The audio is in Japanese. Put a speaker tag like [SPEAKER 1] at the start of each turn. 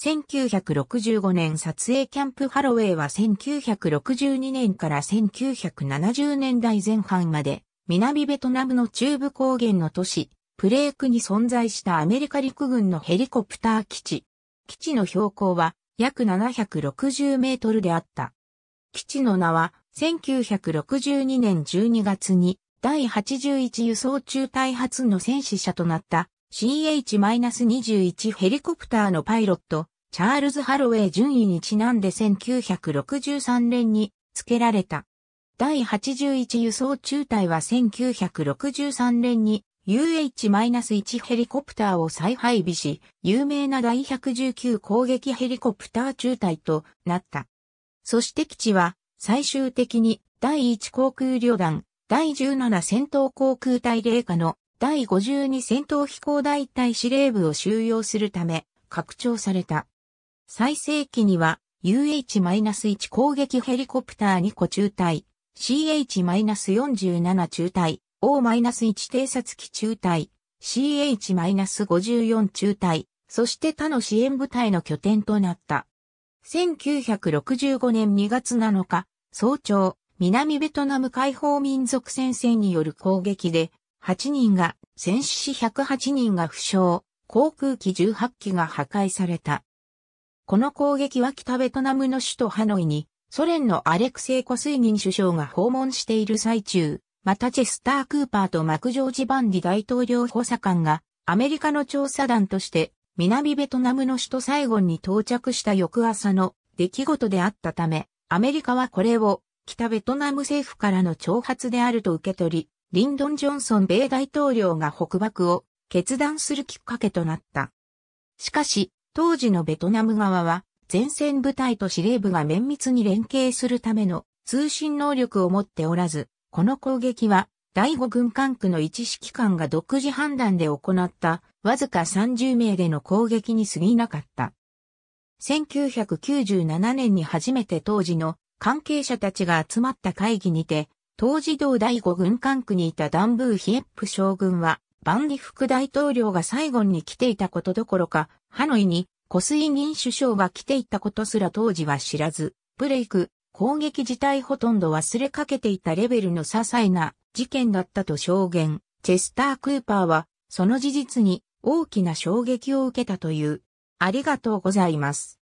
[SPEAKER 1] 1965年撮影キャンプハロウェイは1962年から1970年代前半まで南ベトナムの中部高原の都市プレークに存在したアメリカ陸軍のヘリコプター基地。基地の標高は約760メートルであった。基地の名は1962年12月に第81輸送中隊発の戦死者となった CH-21 ヘリコプターのパイロット、チャールズ・ハロウェイ順位にちなんで1963年に付けられた。第81輸送中隊は1963年に UH-1 ヘリコプターを再配備し、有名な第119攻撃ヘリコプター中隊となった。そして基地は最終的に第1航空旅団、第17戦闘航空隊霊下の第52戦闘飛行大隊司令部を収容するため、拡張された。最盛期には UH-1 攻撃ヘリコプター2個中隊、CH-47 中隊、O-1 偵察機中隊、CH-54 中隊、そして他の支援部隊の拠点となった。1965年2月7日、早朝、南ベトナム解放民族戦線による攻撃で、8人が、戦死し108人が負傷、航空機18機が破壊された。この攻撃は北ベトナムの首都ハノイに、ソ連のアレクセイ・コスイギン首相が訪問している最中、またチェスター・クーパーとマクジョージ・バンディ大統領補佐官が、アメリカの調査団として、南ベトナムの首都サイゴンに到着した翌朝の出来事であったため、アメリカはこれを北ベトナム政府からの挑発であると受け取り、リンドン・ジョンソン米大統領が北爆を決断するきっかけとなった。しかし、当時のベトナム側は、前線部隊と司令部が綿密に連携するための通信能力を持っておらず、この攻撃は、第五軍管区の一指揮官が独自判断で行ったわずか30名での攻撃に過ぎなかった。1997年に初めて当時の関係者たちが集まった会議にて当時同第五軍管区にいたダンブーヒエップ将軍は、バンディ副大統領がサイゴンに来ていたことどころか、ハノイにコスイギン首相が来ていたことすら当時は知らず、ブレイク、攻撃自体ほとんど忘れかけていたレベルの些細な事件だったと証言。チェスター・クーパーは、その事実に大きな衝撃を受けたという。ありがとうございます。